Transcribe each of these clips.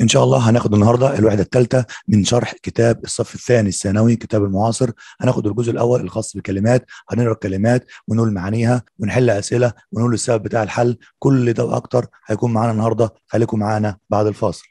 ان شاء الله هناخد النهارده الوحده الثالثه من شرح كتاب الصف الثاني الثانوي كتاب المعاصر هناخد الجزء الاول الخاص بالكلمات هنقرا الكلمات ونقول معانيها ونحل اسئله ونقول السبب بتاع الحل كل ده واكتر هيكون معانا النهارده خليكم معانا بعد الفاصل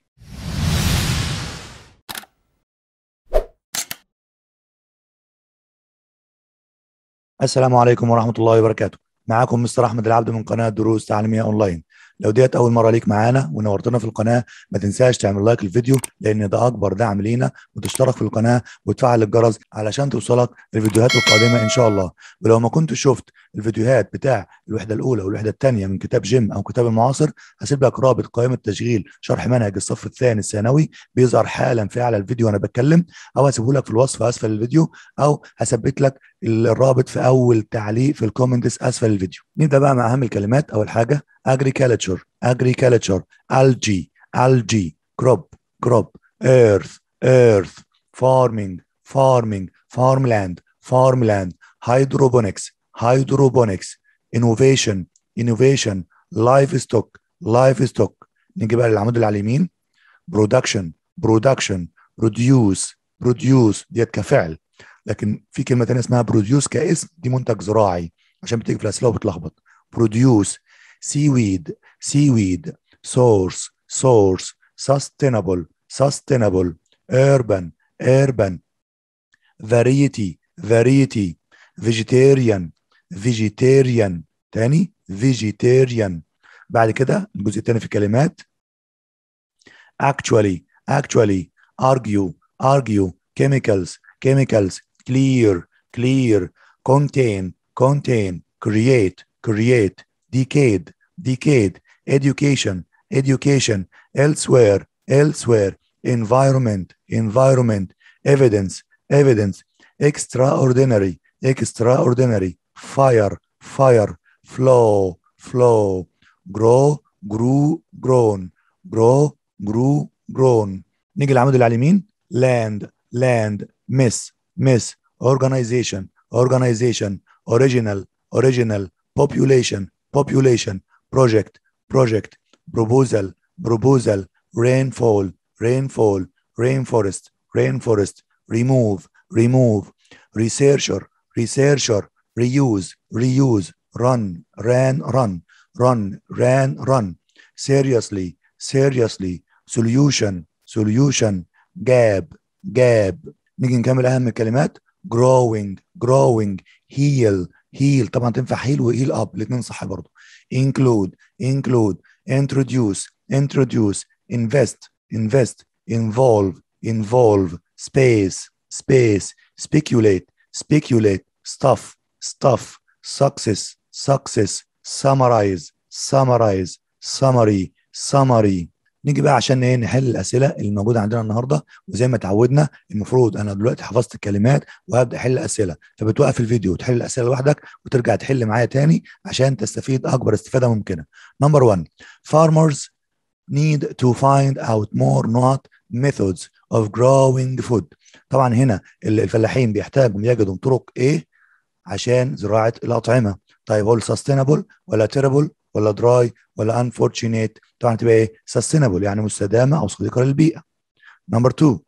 السلام عليكم ورحمه الله وبركاته معاكم مستر احمد العبد من قناه دروس تعليميه اونلاين لو ديت اول مره ليك معانا ونورتنا في القناه ما تنساش تعمل لايك للفيديو لان ده اكبر دعم لينا وتشترك في القناه وتفعل الجرس علشان توصلك الفيديوهات القادمه ان شاء الله ولو ما كنت شفت الفيديوهات بتاع الوحده الاولى والوحده الثانيه من كتاب جيم او كتاب المعاصر هسيب لك رابط قائمه تشغيل شرح منهج الصف الثاني الثانوي بيظهر حالا في اعلى الفيديو وانا بتكلم او هسيبه لك في الوصف اسفل الفيديو او هثبت لك الرابط في اول تعليق في الكومنتس اسفل الفيديو نبدا بقى مع اهم الكلمات اول حاجه agriculture agriculture algae algae crop crop earth earth farming farming farmland farmland hydroponics hydroponics innovation innovation livestock livestock نيجي بقى للعمود اللي على اليمين production production produce produce ديت كفعل لكن في كلمه ثانيه اسمها produce كاسم دي منتج زراعي عشان بتيجي في الاسئله وبتلخبط produce seaweed, seaweed, source, source, sustainable, sustainable, urban, urban, variety, variety, vegetarian, vegetarian, تاني vegetarian بعد كده الجزء التاني في actually actually argue argue chemicals chemicals clear clear contain contain create create decade, decade, education, education, elsewhere, elsewhere, environment, environment, evidence, evidence, extraordinary, extraordinary, fire, fire, flow, flow, grow, grew, grown, grow, grew, grown. نيجي للعمود اللي land, land, miss, miss, organization, organization, original, original, population, population, project, project, proposal, proposal, rainfall, rainfall, rainforest, rainforest, remove, remove, researcher, researcher, reuse, reuse, run, ran, run, run, ran, run, seriously, seriously, solution, solution, gab gab نيجي نكمل أهم الكلمات growing, growing, heal, هيل طبعا تنفع هيل وهيل اب الاثنين صح برضه include include introduce introduce invest invest involve involve space space speculate speculate stuff stuff success success summarize summarize summary summary نيجي بقى عشان ايه نحل الاسئله اللي موجوده عندنا النهارده وزي ما اتعودنا المفروض انا دلوقتي حفظت الكلمات وهبدا احل الاسئله فبتوقف الفيديو وتحل الاسئله لوحدك وترجع تحل معايا تاني عشان تستفيد اكبر استفاده ممكنه نمبر 1 farmers need to find out more not methods of growing food طبعا هنا الفلاحين بيحتاجوا يجدوا طرق ايه عشان زراعه الاطعمه طيب هو sustainable ولا terrible ولا دراي ولا انفورشينيت طبعا تبقى ايه سستينبل يعني مستدامه او صديقه للبيئه نمبر 2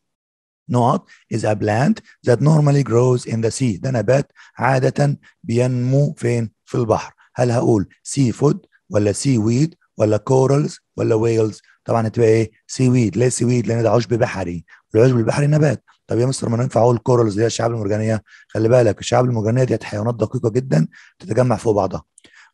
نوت از ا بلانت ذات نورمالي جروز ان ذا سي ده نبات عادة بينمو فين في البحر هل هقول سي فود ولا سي ويد ولا كورلز ولا ويلز طبعا هتبقى ايه سي ويد ليه سي ويد لان ده عشب بحري والعشب البحري نبات طب يا مستر ما ينفع اقول كورلز اللي هي الشعاب المرجانيه خلي بالك الشعاب المرجانيه ديت حيوانات دقيقه جدا تتجمع فوق بعضها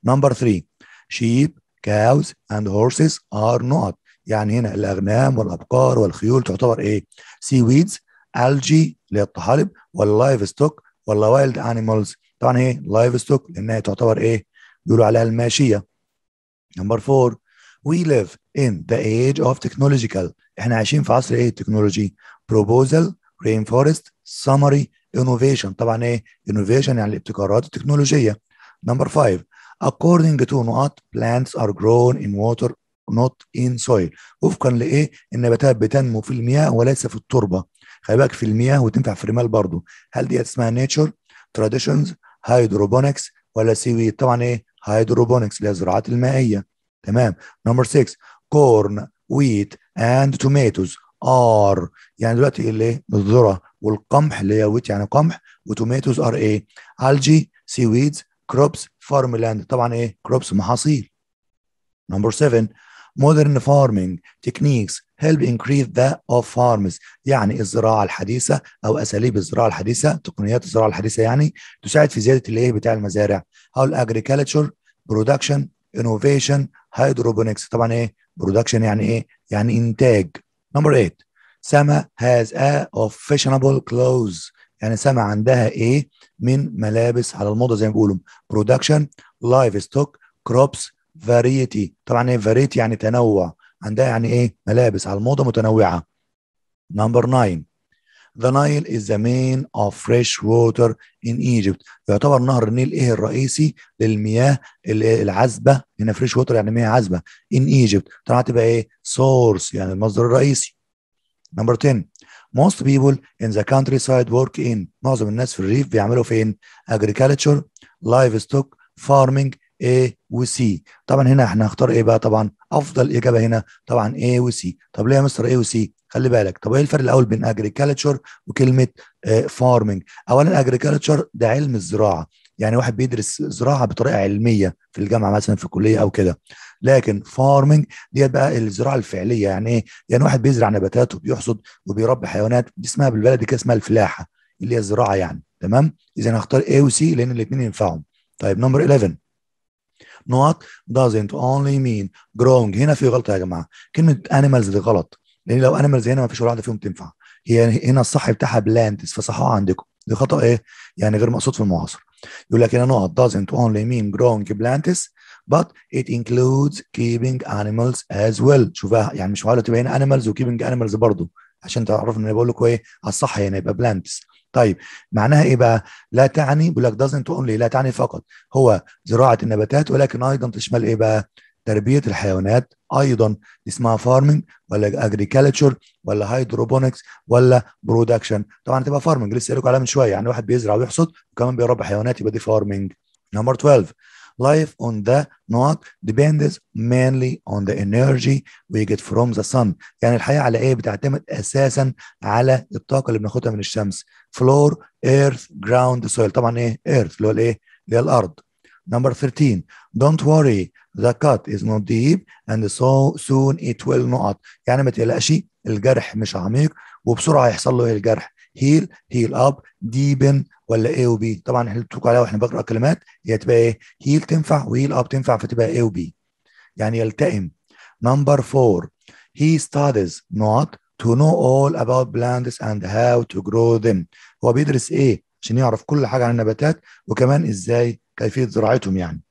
نمبر 3 sheep cows and horses are not يعني هنا الاغنام والابقار والخيول تعتبر ايه سي ويدز algae اللي هي الطحالب واللايف ستوك ولا وايلد انيمالز طبعا ايه لايف ستوك لانها تعتبر ايه بيقولوا عليها الماشيه نمبر 4 we live in the age of technological احنا عايشين في عصر ايه التكنولوجي proposal rainforest summary innovation طبعا ايه innovation يعني الابتكارات التكنولوجيه نمبر 5 according to not plants are grown in water not in soil وفقا لايه النباتات بتنمو في المياه وليس في التربه خلي بالك في المياه وتنفع في الرمال برضه هل دي اسمها نيتشر تراديشنز هيدروبونكس ولا سيوي طبعا ايه هيدروبونكس اللي هي الزراعات المائيه تمام نمبر 6 كورن ويت اند توماتوز ار يعني دلوقتي إيه اللي الذره والقمح اللي هي ويت يعني قمح وتوماتوز ار ايه الجي سي ويدز كروبس فارم لاند طبعا ايه كروبس محاصيل نمبر 7 modern farming techniques help increase that of farms يعني الزراعة الحديثة أو أساليب الزراعة الحديثة تقنيات الزراعة الحديثة يعني تساعد في زيادة الايه بتاع المزارع how agriculture production innovation hydroponics طبعا ايه production يعني ايه يعني إنتاج number 8 سما has a fashionable clothes يعني سما عندها ايه من ملابس على الموضه زي ما بيقولوا برودكشن لايف ستوك كروبس فاريتي طبعا ايه فاريتي يعني تنوع عندها يعني ايه ملابس على الموضه متنوعه نمبر 9 ذا نايل از ذا مين اوف فريش ووتر ان ايجيبت يعتبر نهر النيل ايه الرئيسي للمياه العذبه هنا فريش ووتر يعني مياه عذبه ان ايجيبت طبعا هتبقى ايه؟ سورس يعني المصدر الرئيسي. نمبر 10 most people in the countryside work in معظم الناس في الريف بيعملوا فين agriculture livestock farming A و C طبعا هنا احنا هنختار ايه بقى طبعا افضل اجابه هنا طبعا A و C طب ليه يا مستر A و C خلي بالك طب ايه الفرق الاول بين agriculture وكلمه فارمنج آه، اولا agriculture ده علم الزراعه يعني واحد بيدرس زراعه بطريقه علميه في الجامعه مثلا في الكليه او كده لكن فارمنج ديت بقى الزراعه الفعليه يعني ايه؟ يعني واحد بيزرع نباتات وبيحصد وبيربي حيوانات دي اسمها بالبلدي كده اسمها الفلاحه اللي هي الزراعه يعني تمام؟ اذا هختار A وسي لان الاثنين ينفعهم. طيب نمبر 11 not doesn't only mean growing هنا في غلطه يا جماعه كلمه animals دي غلط لان لو animals هنا ما فيش ولا واحده فيهم تنفع هي هنا الصح بتاعها بلانتس فصحوها عندكم دي خطا ايه يعني غير مقصود في المعاصر يقول لك هنا نقط doesn't only mean growing plants but it includes keeping animals as well شوفها يعني مش معقوله تبقى هنا animals وkeeping animals برضه عشان تعرفوا ان انا بقول لكم ايه على الصح هنا يعني يبقى plants طيب معناها ايه بقى؟ لا تعني بيقول لك doesn't only لا تعني فقط هو زراعه النباتات ولكن ايضا تشمل ايه بقى؟ تربيه الحيوانات ايضا اسمها فارمنج ولا اجريكلتشر ولا هيدروبونكس ولا برودكشن طبعا تبقى فارمنج لسه قايل لكم عليها من شويه يعني واحد بيزرع ويحصد وكمان بيربي حيوانات يبقى دي فارمنج نمبر 12 life on the not depends mainly on the energy we get from the sun يعني الحياة على ايه بتعتمد اساسا على الطاقة اللي بناخدها من الشمس floor earth ground soil طبعا ايه earth اللي هو الايه اللي هي الارض Number 13 Don't worry the cut is not deep and so soon it will not يعني ما تقلقش الجرح مش عميق وبسرعة يحصل له الجرح هيل هيل اب ديبن ولا اي وبي طبعا احنا بنتكلم عليها واحنا بنقرا الكلمات هي تبقى ايه هيل تنفع وهيل اب تنفع فتبقى اي وبي يعني يلتئم نمبر 4 هي ستادز نوت to know all about plants and how to grow them هو بيدرس ايه عشان يعرف كل حاجه عن النباتات وكمان ازاي كيفيه زراعتهم يعني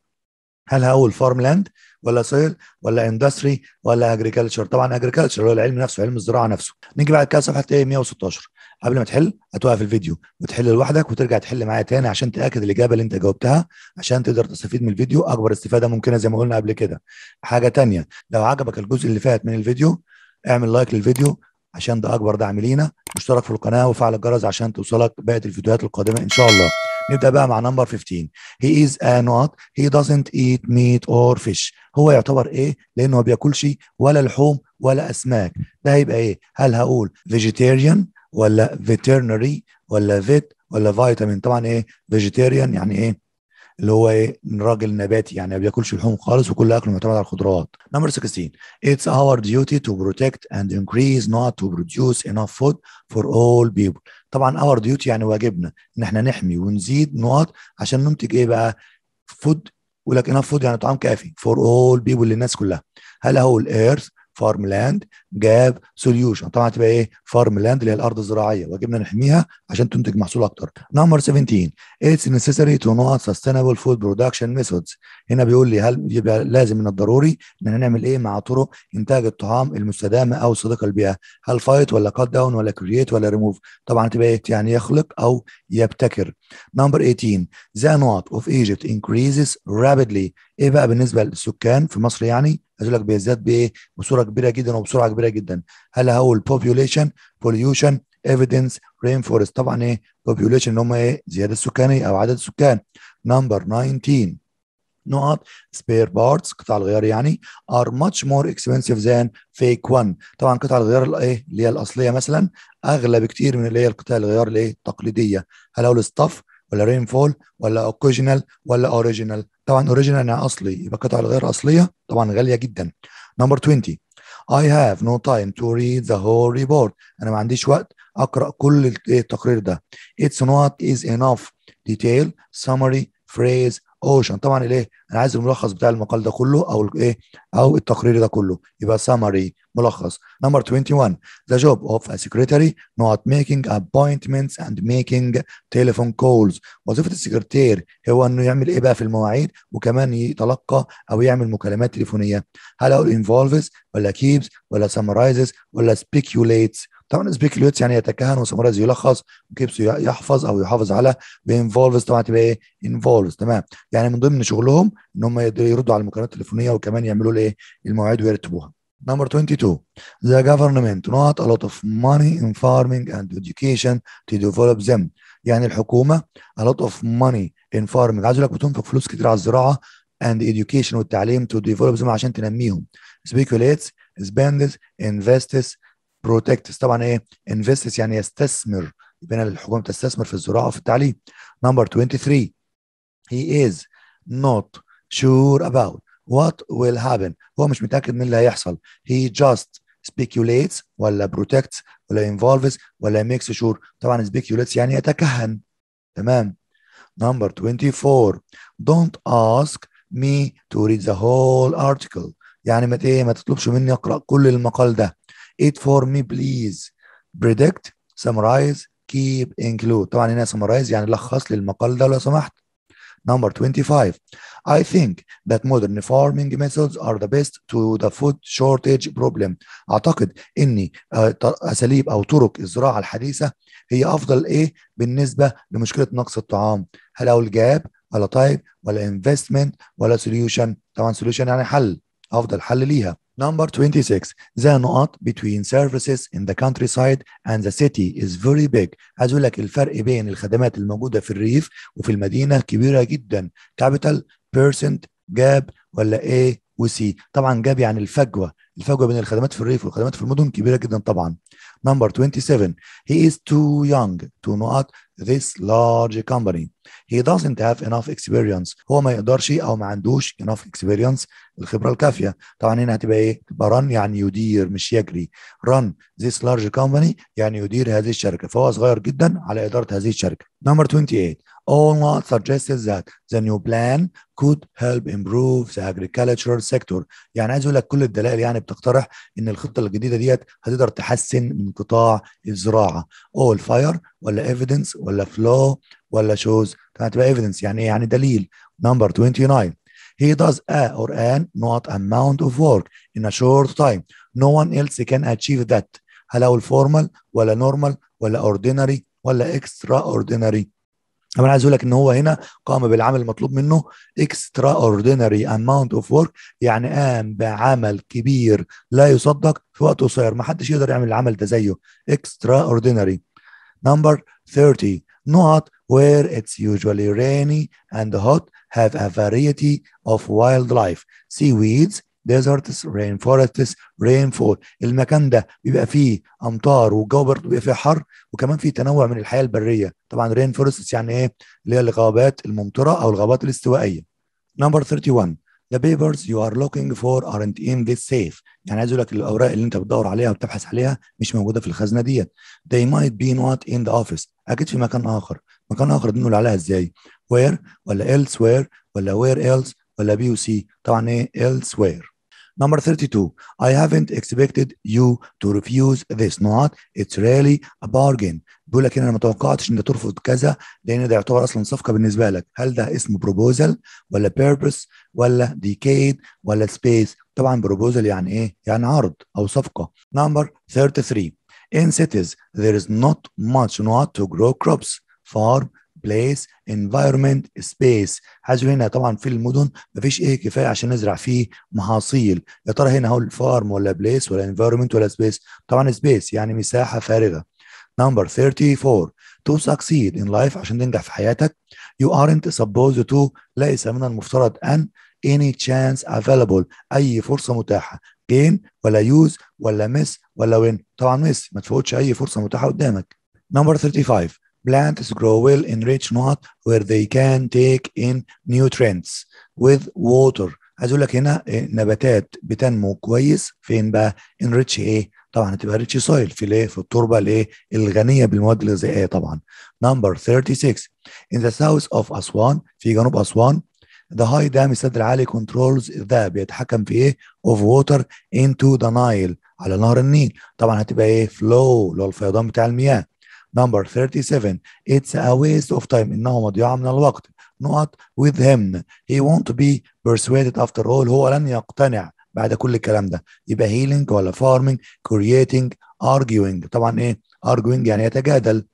هل هقول فارم لاند ولا سويل ولا اندستري ولا اجريكلتشر طبعا اجريكلتشر هو العلم نفسه علم الزراعه نفسه نيجي بعد كده صفحه 116 إيه؟ قبل ما تحل هتوقف الفيديو وتحل لوحدك وترجع تحل معايا تاني عشان تاكد الاجابه اللي انت جاوبتها عشان تقدر تستفيد من الفيديو اكبر استفاده ممكنه زي ما قلنا قبل كده حاجه تانية لو عجبك الجزء اللي فات من الفيديو اعمل لايك للفيديو عشان ده اكبر دعم لينا واشترك في القناه وفعل الجرس عشان توصلك باقي الفيديوهات القادمه ان شاء الله نبدا بقى مع نمبر 15 هي از انوت هي دازنت ايت ميت اور فيش هو يعتبر ايه لانه ما بياكلش ولا لحوم ولا اسماك ده هيبقى ايه هل هقول فيجيتيريان ولا فيترنري ولا فيت ولا فيتامين طبعا ايه فيجيتيريان يعني ايه اللي هو ايه راجل نباتي يعني ما بياكلش لحوم خالص وكل اكله معتمد على الخضروات نمبر 16 اتس اور ديوتي تو بروتكت اند انكريز نوت تو برودوس انف فود فور اول بيبل طبعا اور ديوتي يعني واجبنا ان احنا نحمي ونزيد نقط عشان ننتج ايه بقى فود ولكن انف فود يعني طعام كافي فور اول بيبل للناس كلها هل هو الايرث فارم لاند جاب سوليوشن طبعا تبقى ايه فارم لاند اللي هي الارض الزراعيه وجبنا نحميها عشان تنتج محصول اكتر نمبر 17 اتس نيسيسري تو نوت سستينبل فود برودكشن ميثودز هنا بيقول لي هل يبقى لازم من الضروري ان نعمل ايه مع طرق انتاج الطعام المستدامه او صديقه للبيئه هل فايت ولا كات داون ولا كرييت ولا ريموف طبعا تبقى إيه؟ يعني يخلق او يبتكر نمبر 18 ذا نوت اوف ايجيبت انكريزز رابيدلي ايه بقى بالنسبه للسكان في مصر يعني عايز اقول لك بيزداد بايه بصوره كبيره جدا وبسرعه كبيره جدا هل هو البوبيوليشن بوليوشن evidence rainforest طبعا ايه population اللي هم ايه زياده سكانيه او عدد السكان نمبر 19 نقط سبير بارتس قطع الغيار يعني ار ماتش مور اكسبنسيف ذان فيك وان طبعا قطع الغيار الايه اللي هي الاصليه مثلا اغلى بكتير من اللي هي قطع الغيار الايه التقليديه هل هو ستاف ولا رين فول ولا اوكيجنال ولا اوريجينال طبعا اوريجينال يعني اصلي يبقى قطع الغيار اصليه طبعا غاليه جدا نمبر 20 I have no time to read the whole report. أنا ما عنديش وقت أقرأ كل إيه، التقرير ده. It's not is enough. Detail, summary, phrase اوشن طبعا الايه انا عايز الملخص بتاع المقال ده كله او الايه او التقرير ده كله يبقى سامري ملخص نمبر 21 the job of a secretary not making appointments and making telephone calls وظيفه السكرتير هو انه يعمل ايه بقى في المواعيد وكمان يتلقى او يعمل مكالمات تليفونيه هل اقول involves ولا keeps ولا summarizes ولا speculates طبعا سبيك اليوتس يعني يتكهن وسمرايز يلخص وكيبس يحفظ او يحافظ على بينفولفز طبعا تبقى ايه انفولفز تمام يعني من ضمن شغلهم ان هم يردوا على المكالمات التليفونيه وكمان يعملوا الايه المواعيد ويرتبوها نمبر 22, the government not a lot of money in farming and education to develop them. يعني الحكومة a lot of money in farming عايز اقول لك بتنفق فلوس كتير على الزراعة and education والتعليم to develop them عشان تنميهم. Speculates, spends, invests بروتكت طبعا ايه انفست يعني يستثمر بين الحكومه بتستثمر في الزراعه وفي التعليم نمبر 23 he is not sure about what will happen هو مش متاكد من اللي هيحصل he just speculates ولا protects ولا involves ولا makes sure طبعا speculates يعني يتكهن تمام number 24 don't ask me to read the whole article يعني ما ايه ما تطلبش مني اقرا كل المقال ده it for me please predict summarize keep include طبعا هنا summarize يعني لخص لي المقال ده لو سمحت Number 25. I think that modern farming methods are the best to the food shortage problem. أعتقد إن أساليب أو طرق الزراعة الحديثة هي أفضل إيه بالنسبة لمشكلة نقص الطعام؟ هل أقول جاب ولا طيب ولا investment ولا solution؟ طبعا solution يعني حل أفضل حل ليها. Number 26, the نقط between services in the countryside and the city is very big. عايز اقول لك الفرق بين الخدمات الموجوده في الريف وفي المدينه كبيره جدا. capital percent جاب ولا A C طبعا جاب يعني الفجوه، الفجوه بين الخدمات في الريف والخدمات في المدن كبيره جدا طبعا. Number 27, he is too young to not this large company. He doesn't have enough experience. هو ما يقدرش او ما عندوش enough experience الخبره الكافيه. طبعا هنا هتبقى ايه؟ تبقى run يعني يدير مش يجري. run this large company يعني يدير هذه الشركه، فهو صغير جدا على اداره هذه الشركه. Number 28 not suggested that the new plan could help improve the agricultural sector يعني عايز اقول لك كل الدلائل يعني بتقترح ان الخطه الجديده ديت هتقدر تحسن من قطاع الزراعه all fire ولا evidence ولا flow ولا shows هتبقى evidence يعني ايه يعني دليل number 29 He does a or an not amount of work in a short time. No one else can achieve that. هل هو الفورمال ولا نورمال ولا ordinary ولا extraordinary طب انا عايز اقول لك ان هو هنا قام بالعمل المطلوب منه extraordinary amount of work يعني قام بعمل كبير لا يصدق في وقت قصير ما حدش يقدر يعمل العمل ده زيه extraordinary number 30 not where it's usually rainy and hot have a variety of wildlife seaweeds ديزرتس رين فورستس رين فول المكان ده بيبقى فيه امطار والجو برضه بيبقى فيه حر وكمان فيه تنوع من الحياه البريه طبعا رين فورستس يعني ايه اللي هي الغابات الممطره او الغابات الاستوائيه نمبر 31 the papers you are looking for aren't in this safe يعني عايز اقول لك الاوراق اللي انت بتدور عليها وبتبحث عليها مش موجوده في الخزنه ديت they might be not in the office اكيد في مكان اخر مكان اخر بنقول عليها ازاي where ولا elsewhere ولا where else ولا بي وسي طبعا ايه elsewhere Number 32, I haven't expected you to refuse this not it's really a bargain بيقول لك هنا انا ما توقعتش ان ترفض كذا لان ده يعتبر اصلا صفقه بالنسبه لك هل ده اسمه بروبوزل ولا بيربس ولا ديكيد ولا سبيس طبعا بروبوزل يعني ايه يعني عرض او صفقه نمبر 33 in cities there is not much not to grow crops farm بليس انفايرمنت سبيس عايز هنا طبعا في المدن ما فيش ايه كفايه عشان نزرع فيه محاصيل يا ترى هنا هو فارم ولا بليس ولا انفايرمنت ولا سبيس طبعا سبيس يعني مساحه فارغه نمبر 34 to succeed in life عشان تنجح في حياتك you aren't supposed to ليس من المفترض ان any chance available اي فرصه متاحه gain ولا use ولا miss ولا win طبعا miss ما تفوتش اي فرصه متاحه قدامك نمبر 35 plants grow well in rich not where they can take in nutrients with water عايز اقول لك هنا إيه، نباتات بتنمو كويس فين بقى ان ريتش ايه طبعا هتبقى ريتش سويل في الايه في التربه الايه الغنيه بالمواد الغذائيه طبعا نمبر 36 in the south of اسوان في جنوب اسوان the high dam السد العالي controls the بيتحكم في ايه of water into the Nile على نهر النيل طبعا هتبقى ايه flow اللي هو الفيضان بتاع المياه Number 37. It's a waste of time. Not with him. He won't be persuaded after all. هو لن يقتنع بعد كل الكلام ده. يبقى healing ولا farming, creating, arguing. طبعا إيه؟ eh, arguing يعني يتجادل.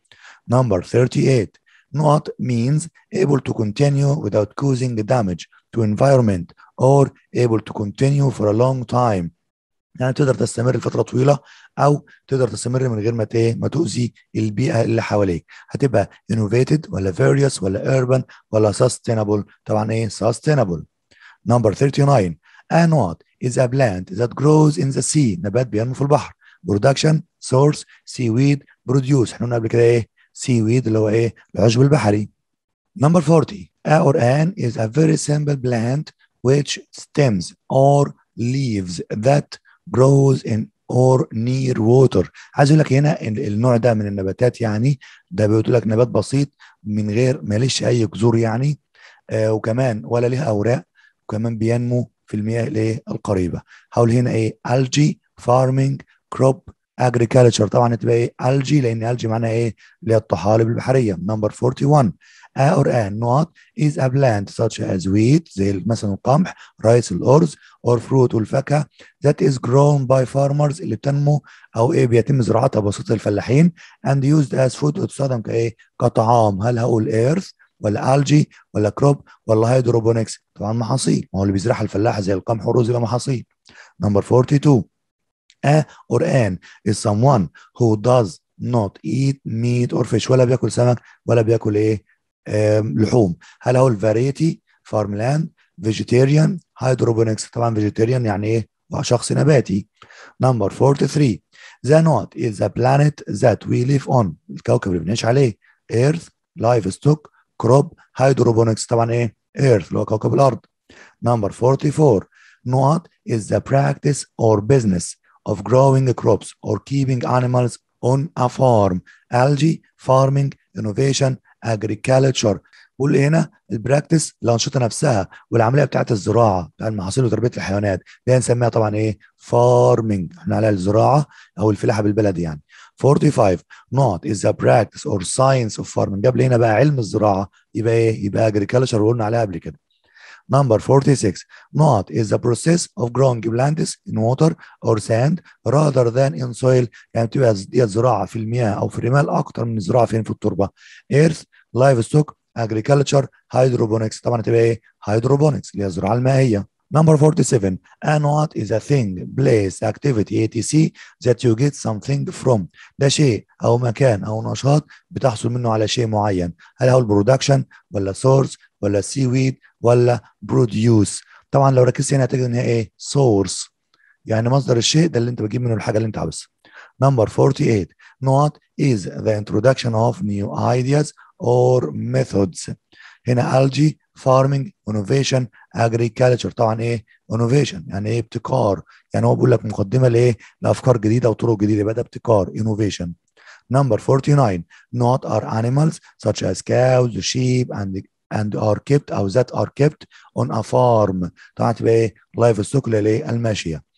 Number 38. Not means able to continue without causing damage to environment or able to continue for a long time يعني تقدر تستمر لفتره طويله او تقدر تستمر من غير ما ما تؤذي البيئه اللي حواليك هتبقى انوفيتد ولا فيريوس ولا urban ولا سستينابل طبعا ايه سستينابل نمبر 39 and what is a plant that grows in the sea نبات بينمو في البحر production source seaweed produce احنا قلنا قبل كده ايه seaweed اللي هو ايه العشب البحري number 40 a or an is a very simple plant which stems or leaves that grows in or near water عايز اقول لك هنا النوع ده من النباتات يعني ده بيقول لك نبات بسيط من غير ماليش اي جذور يعني آه وكمان ولا ليها اوراق وكمان بينمو في المياه الايه القريبه هقول هنا ايه الجي فارمنج كروب agriculture طبعا تبقى ايه الجي لان الجي معناها ايه اللي هي الطحالب البحريه نمبر 41 آه، or and not is a plant such as wheat زي مثلا القمح rice الأرز or fruit والفاكهة that is grown by farmers اللي بتنمو أو إيه بيتم زراعتها بواسطة الفلاحين and used as food وتستخدم كإيه كطعام هل هقول earth ولا algae ولا crop ولا hydroponics طبعا محاصيل ما هو اللي بيزرعها الفلاح زي القمح والرز يبقى محاصيل number 42 a or an is someone who does not eat meat or fish ولا بياكل سمك ولا بياكل ايه لحوم هل هو الفاريتي فارم لاند فيجيتيريان هيدروبونكس طبعا فيجيتيريان يعني ايه شخص نباتي نمبر 43 ذا نوت از ذا بلانيت ذات وي ليف اون الكوكب اللي بنعيش عليه ايرث لايف ستوك كروب هيدروبونكس طبعا ايه ايرث اللي هو كوكب الارض نمبر 44 نوت is the practice or business of growing the crops or keeping animals on a farm algae farming innovation اجريكالتشر بقول إيه هنا البراكتس الانشطه نفسها والعمليه بتاعت الزراعه بتاع يعني المحاصيل وتربيه الحيوانات ده نسميها طبعا ايه فارمنج احنا عليها الزراعه او الفلاحه بالبلدي يعني 45 not is a practice or science of farming قبل هنا بقى علم الزراعه يبقى ايه يبقى اجريكالتشر وقلنا عليها قبل كده Number 46. Not is the process of growing plants in water or sand rather than in soil يعني بتبقى دي الزراعة في المياه أو في الرمال أكتر من الزراعة فين في التربة. Earth, livestock, agriculture, hydroponics طبعا هتبقى إيه؟ hydroponics اللي هي الزراعة المائية. Number 47, and what is a thing, place, activity, etc. that you get something from. ده شيء أو مكان أو نشاط بتحصل منه على شيء معين. هل هو البرودكشن ولا source ولا سي ويد ولا بروديوس طبعا لو ركزت هنا هتجد ان هي ايه سورس يعني مصدر الشيء ده اللي انت بتجيب منه الحاجه اللي انت عاوزها نمبر 48 not is the introduction of new ideas or methods هنا algae farming innovation agriculture طبعا ايه innovation يعني ايه ابتكار يعني هو بيقول لك مقدمه لايه لافكار جديده وطرق جديده يبقى ده ابتكار innovation number 49 not are animals such as cows sheep and and are kept or that are kept on a farm طبعا تبقى إيه لايف ستوك للماشية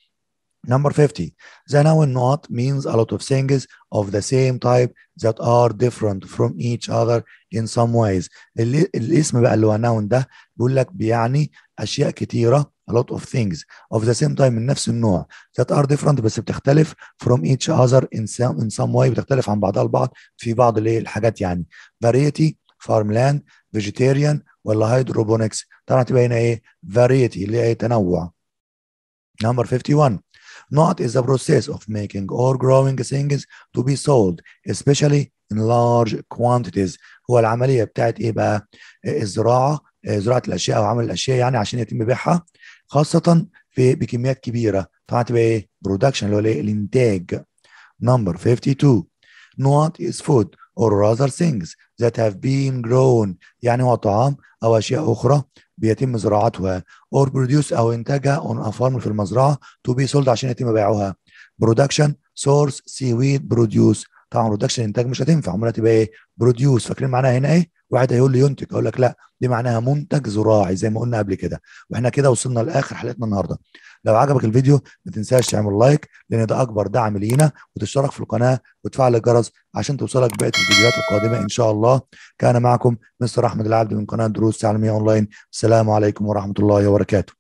Number 50 the noun not means a lot of things of the same type that are different from each other in some ways اللي الاسم بقى اللي هو noun ده بيقول لك بيعني أشياء كتيرة a lot of things of the same time من نفس النوع that are different بس بتختلف from each other in some in some way بتختلف عن بعضها البعض في بعض الايه الحاجات يعني variety farmland فيجيتيريان ولا هيدروبونكس طلعت يبقى هنا ايه فاريتي اللي هي إيه؟ تنوع نمبر 51 Not is the process of making or growing things to be sold especially in large quantities هو العملية بتاعت ايه بقى الزراعة زراعة الأشياء أو عمل الأشياء يعني عشان يتم بيعها خاصة في بكميات كبيرة طبعا تبقى ايه production اللي هو إيه؟ الإنتاج نمبر 52 Not is food or rather things that have been grown يعني هو طعام أو أشياء أخرى بيتم زراعتها or produce أو إنتاجها on a farm في المزرعة to be sold عشان يتم بيعها production source seaweed produce طبعا production إنتاج مش هتنفع عمرها هتبقى إيه produce فاكرين معناها هنا إيه واحد هيقول لي ينتج اقول لك لا دي معناها منتج زراعي زي ما قلنا قبل كده واحنا كده وصلنا لاخر حلقتنا النهارده لو عجبك الفيديو ما تنساش تعمل لايك لان ده اكبر دعم لينا وتشترك في القناه وتفعل الجرس عشان توصلك بقيه الفيديوهات القادمه ان شاء الله كان معكم مستر احمد العبد من قناه دروس تعليميه اونلاين السلام عليكم ورحمه الله وبركاته